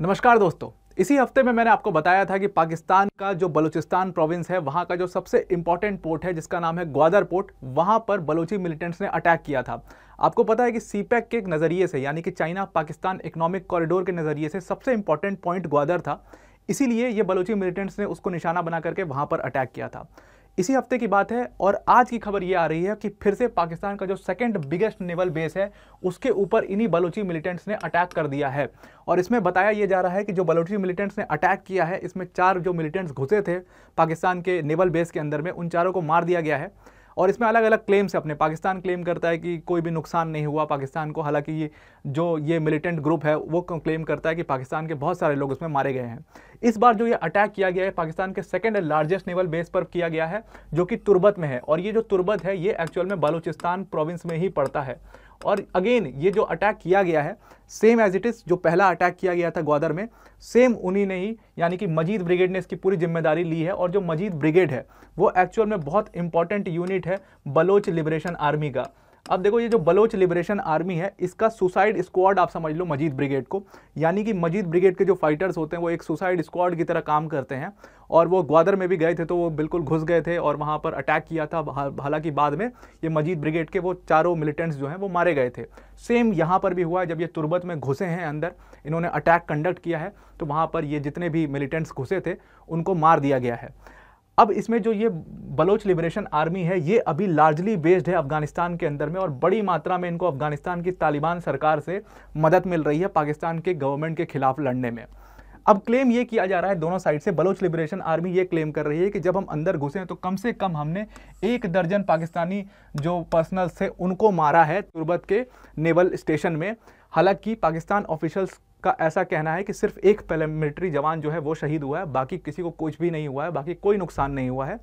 नमस्कार दोस्तों इसी हफ्ते में मैंने आपको बताया था कि पाकिस्तान का जो बलूचिस्तान प्रोविंस है वहाँ का जो सबसे इंपॉर्टेंट पोर्ट है जिसका नाम है ग्वादर पोर्ट वहाँ पर बलूची मिलिटेंट्स ने अटैक किया था आपको पता है कि सीपैक e के नज़रिए से यानी कि चाइना पाकिस्तान इकोनॉमिक कॉरिडोर के नज़रिए से सबसे इंपॉर्टेंट पॉइंट ग्वादर था इसीलिए ये बलूची मिलिटेंट्स ने उसको निशाना बना करके वहाँ पर अटैक किया था इसी हफ्ते की बात है और आज की खबर ये आ रही है कि फिर से पाकिस्तान का जो सेकंड बिगेस्ट नेवल बेस है उसके ऊपर इन्हीं बलोची मिलिटेंट्स ने अटैक कर दिया है और इसमें बताया यह जा रहा है कि जो बलोची मिलिटेंट्स ने अटैक किया है इसमें चार जो मिलिटेंट्स घुसे थे पाकिस्तान के नेवल बेस के अंदर में उन चारों को मार दिया गया है और इसमें अलग अलग क्लेम्स है अपने पाकिस्तान क्लेम करता है कि कोई भी नुकसान नहीं हुआ पाकिस्तान को हालांकि ये जो ये मिलिटेंट ग्रुप है वो क्लेम करता है कि पाकिस्तान के बहुत सारे लोग उसमें मारे गए हैं इस बार जो ये अटैक किया गया है पाकिस्तान के सेकेंड लार्जेस्ट नेवल बेस पर किया गया है जो कि तुर्बत में है और ये जो तुर्बत है ये एक्चुअल में बलूचिस्तान प्रोविंस में ही पड़ता है और अगेन ये जो अटैक किया गया है सेम एज इट इज़ जो पहला अटैक किया गया था ग्वादर में सेम उन्हीं ने ही यानी कि मजीद ब्रिगेड ने इसकी पूरी जिम्मेदारी ली है और जो मजीद ब्रिगेड है वो एक्चुअल में बहुत इंपॉर्टेंट यूनिट है बलोच लिबरेशन आर्मी का अब देखो ये जो बलोच लिबरेशन आर्मी है इसका सुसाइड स्क्वाड आप समझ लो मजीद ब्रिगेड को यानी कि मजीद ब्रिगेड के जो फाइटर्स होते हैं वो एक सुसाइड स्क्वाड की तरह काम करते हैं और वो ग्वादर में भी गए थे तो वो बिल्कुल घुस गए थे और वहाँ पर अटैक किया था हालांकि बाद में ये मजीद ब्रिगेड के वो चारों मिलिटेंट्स जो हैं वो मारे गए थे सेम यहाँ पर भी हुआ है जब ये तुर्बत में घुसे हैं अंदर इन्होंने अटैक कंडक्ट किया है तो वहाँ पर ये जितने भी मिलिटेंट्स घुसे थे उनको मार दिया गया है अब इसमें जो ये बलोच लिबरेशन आर्मी है ये अभी लार्जली बेस्ड है अफगानिस्तान के अंदर में और बड़ी मात्रा में इनको अफगानिस्तान की तालिबान सरकार से मदद मिल रही है पाकिस्तान के गवर्नमेंट के खिलाफ लड़ने में अब क्लेम ये किया जा रहा है दोनों साइड से बलोच लिबरेशन आर्मी ये क्लेम कर रही है कि जब हम अंदर घुसे हैं तो कम से कम हमने एक दर्जन पाकिस्तानी जो पर्सनल्स थे उनको मारा है तुर्बत के नेवल स्टेशन में हालांकि पाकिस्तान ऑफिशल्स का ऐसा कहना है कि सिर्फ एक पैरामिलिट्री जवान जो है वो शहीद हुआ है बाकी किसी को कुछ भी नहीं हुआ है बाकी कोई नुकसान नहीं हुआ है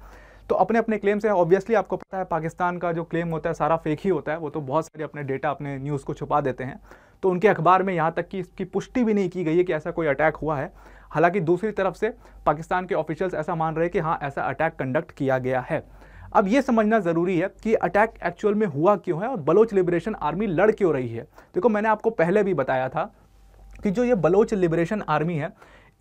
तो अपने अपने क्लेम से ऑब्वियसली आपको पता है पाकिस्तान का जो क्लेम होता है सारा फेक ही होता है वो तो बहुत सारे अपने डेटा अपने न्यूज़ को छुपा देते हैं तो उनके अखबार में यहाँ तक कि इसकी पुष्टि भी नहीं की गई है कि ऐसा कोई अटैक हुआ है हालांकि दूसरी तरफ से पाकिस्तान के ऑफिशियल्स ऐसा मान रहे हैं कि हाँ ऐसा अटैक कंडक्ट किया गया है अब ये समझना ज़रूरी है कि अटैक एक्चुअल में हुआ क्यों है और बलोच लिबरेशन आर्मी लड़ क्यों रही है देखो मैंने आपको पहले भी बताया था कि जो ये बलोच लिबरेशन आर्मी है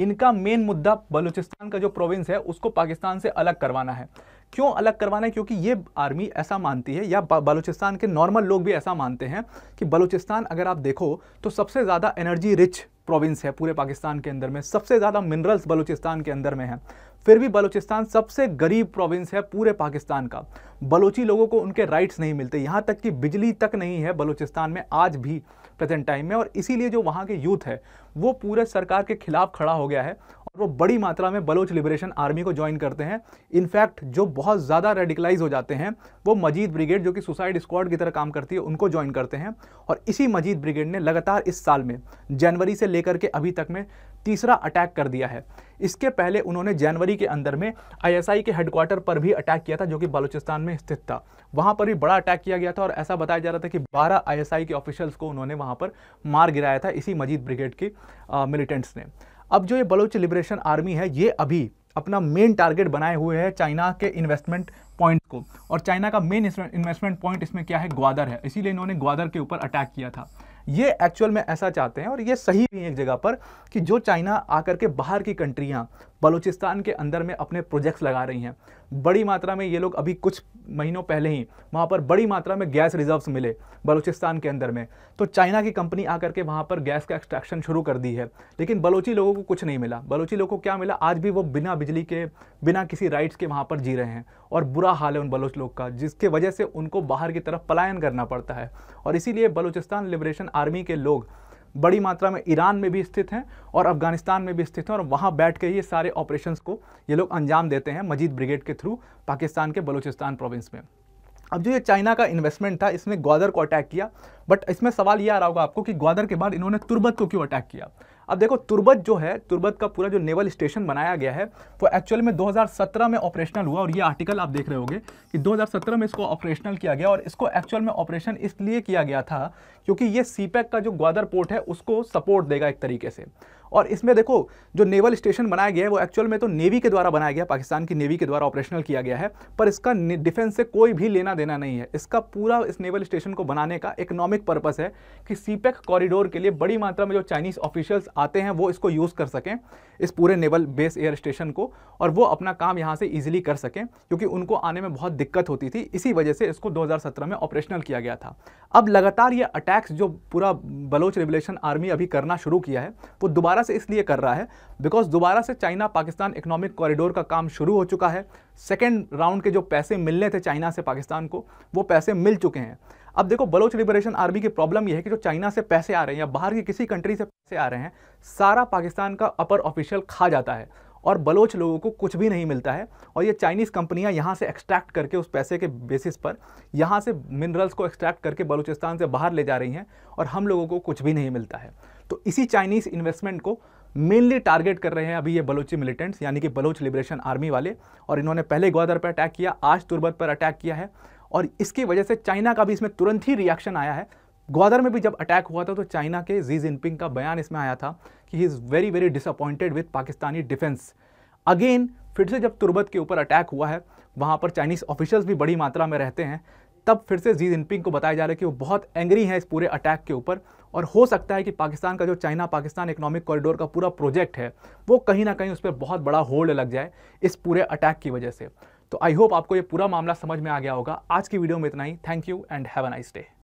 इनका मेन मुद्दा बलूचिस्तान का जो प्रोविंस है उसको पाकिस्तान से अलग करवाना है क्यों अलग करवाना है क्योंकि ये आर्मी ऐसा मानती है या बलूचिस्तान के नॉर्मल लोग भी ऐसा मानते हैं कि बलूचिस्तान अगर आप देखो तो सबसे ज़्यादा एनर्जी रिच प्रोविंस है पूरे पाकिस्तान के अंदर में सबसे ज़्यादा मिनरल्स बलूचिस्तान के अंदर में है फिर भी बलूचिस्तान सबसे गरीब प्रोविंस है पूरे पाकिस्तान का बलोची लोगों को उनके राइट्स नहीं मिलते यहाँ तक कि बिजली तक नहीं है बलूचिस्तान में आज भी प्रेजेंट टाइम में और इसीलिए जो वहाँ के यूथ है वो पूरे सरकार के खिलाफ खड़ा हो गया है और वो बड़ी मात्रा में बलोच लिबरेशन आर्मी को ज्वाइन करते हैं इनफैक्ट जो बहुत ज़्यादा रेडिकलाइज हो जाते हैं वो मजीद ब्रिगेड जो कि सुसाइड स्क्वाड की तरह काम करती है उनको ज्वाइन करते हैं और इसी मजीद ब्रिगेड ने लगातार इस साल में जनवरी से लेकर के अभी तक में तीसरा अटैक कर दिया है इसके पहले उन्होंने जनवरी के अंदर में आईएसआई के हेडक्वार्टर पर भी अटैक किया था जो कि बलूचिस्तान में स्थित था वहाँ पर भी बड़ा अटैक किया गया था और ऐसा बताया जा रहा था कि 12 आईएसआई के ऑफिशियल्स को उन्होंने वहाँ पर मार गिराया था इसी मजीद ब्रिगेड के मिलिटेंट्स ने अब जो ये बलोच लिबरेशन आर्मी है ये अभी अपना मेन टारगेट बनाए हुए है चाइना के इन्वेस्टमेंट पॉइंट को और चाइना का मेन इन्वेस्टमेंट पॉइंट इसमें क्या है ग्वादर है इसीलिए इन्होंने ग्वादर के ऊपर अटैक किया था ये एक्चुअल में ऐसा चाहते हैं और ये सही भी है एक जगह पर कि जो चाइना आकर के बाहर की कंट्रियाँ बलूचिस्तान के अंदर में अपने प्रोजेक्ट्स लगा रही हैं बड़ी मात्रा में ये लोग अभी कुछ महीनों पहले ही वहाँ पर बड़ी मात्रा में गैस रिजर्व्स मिले बलूचिस्तान के अंदर में तो चाइना की कंपनी आकर के वहाँ पर गैस का एक्सट्रैक्शन शुरू कर दी है लेकिन बलोची लोगों को कुछ नहीं मिला बलोची लोगों को क्या मिला आज भी वो बिना बिजली के बिना किसी राइट्स के वहाँ पर जी रहे हैं और बुरा हाल है उन बलोच लोग का जिसके वजह से उनको बाहर की तरफ पलायन करना पड़ता है और इसीलिए बलूचिस्तान लिबरेशन आर्मी के लोग बड़ी मात्रा में ईरान में भी स्थित हैं और अफगानिस्तान में भी स्थित हैं और वहाँ बैठ के ये सारे ऑपरेशंस को ये लोग अंजाम देते हैं मजीद ब्रिगेड के थ्रू पाकिस्तान के बलूचिस्तान प्रोविंस में अब जो ये चाइना का इन्वेस्टमेंट था इसने ग्वादर को अटैक किया बट इसमें सवाल ये आ रहा होगा आपको कि ग्वादर के बाद इन्होंने तुर्बत को क्यों अटैक किया अब देखो तुर्बत जो है तुर्बत का पूरा जो नेवल स्टेशन बनाया गया है वो एक्चुअल में 2017 में ऑपरेशनल हुआ और ये आर्टिकल आप देख रहे होगे कि 2017 में इसको ऑपरेशनल किया गया और इसको एक्चुअल में ऑपरेशन इसलिए किया गया था क्योंकि ये सीपैक का जो ग्वादर पोर्ट है उसको सपोर्ट देगा एक तरीके से और इसमें देखो जो नेवल स्टेशन बनाया गया है वो एक्चुअल में तो नेवी के द्वारा बनाया गया पाकिस्तान की नेवी के द्वारा ऑपरेशनल किया गया है पर इसका डिफेंस से कोई भी लेना देना नहीं है इसका पूरा इस नेवल स्टेशन को बनाने का इकोनॉमिक पर्पस है कि सीपेक कॉरिडोर e के लिए बड़ी मात्रा में जो चाइनीज़ ऑफिशियल्स आते हैं वो इसको यूज़ कर सकें इस पूरे नेवल बेस एयर स्टेशन को और वो अपना काम यहाँ से ईजिली कर सकें क्योंकि उनको आने में बहुत दिक्कत होती थी इसी वजह से इसको दो में ऑपरेशनल किया गया था अब लगातार ये अटैक्स जो पूरा बलोच रेवलेशन आर्मी अभी करना शुरू किया है वो दोबारा दोबारा से इसलिए कर रहा है बिकॉज दोबारा से चाइना पाकिस्तान इकोनॉमिक कॉरिडोर का काम शुरू हो चुका है सेकेंड राउंड के जो पैसे मिलने थे चाइना से पाकिस्तान को वो पैसे मिल चुके हैं अब देखो बलोच लिबरेशन आर्मी की प्रॉब्लम यह है कि जो चाइना से पैसे आ रहे हैं या बाहर की किसी कंट्री से पैसे आ रहे हैं सारा पाकिस्तान का अपर ऑफिशियल खा जाता है और बलोच लोगों को कुछ भी नहीं मिलता है और ये चाइनीज़ कंपनियां यहाँ से एक्सट्रैक्ट करके उस पैसे के बेसिस पर यहाँ से मिनरल्स को एक्सट्रैक्ट करके बलूचिस्तान से बाहर ले जा रही हैं और हम लोगों को कुछ भी नहीं मिलता है तो इसी चाइनीज़ इन्वेस्टमेंट को मेनली टारगेट कर रहे हैं अभी ये बलोची मिलिटेंट्स यानी कि बलोच लिबरेशन आर्मी वाले और इन्होंने पहले ग्वादर पर अटैक किया आज तुरबत पर अटैक किया है और इसकी वजह से चाइना का भी इसमें तुरंत ही रिएक्शन आया है ग्वादर में भी जब अटैक हुआ था तो चाइना के जी जिनपिंग का बयान इसमें आया था कि he is very very disappointed with Pakistani defence again फिर से जब तुरबत के ऊपर अटैक हुआ है वहाँ पर चाइनीज़ ऑफिशल्स भी बड़ी मात्रा में रहते हैं तब फिर से जी जिनपिंग को बताया जा रहा है कि वो बहुत एंग्री हैं इस पूरे अटैक के ऊपर और हो सकता है कि पाकिस्तान का जो चाइना पाकिस्तान इकोनॉमिक कॉरिडोर का पूरा प्रोजेक्ट है वो कहीं ना कहीं उस पर बहुत बड़ा होल्ड लग जाए इस पूरे अटैक की वजह से तो आई होप आपको ये पूरा मामला समझ में आ गया होगा आज की वीडियो में इतना ही thank you and have a nice day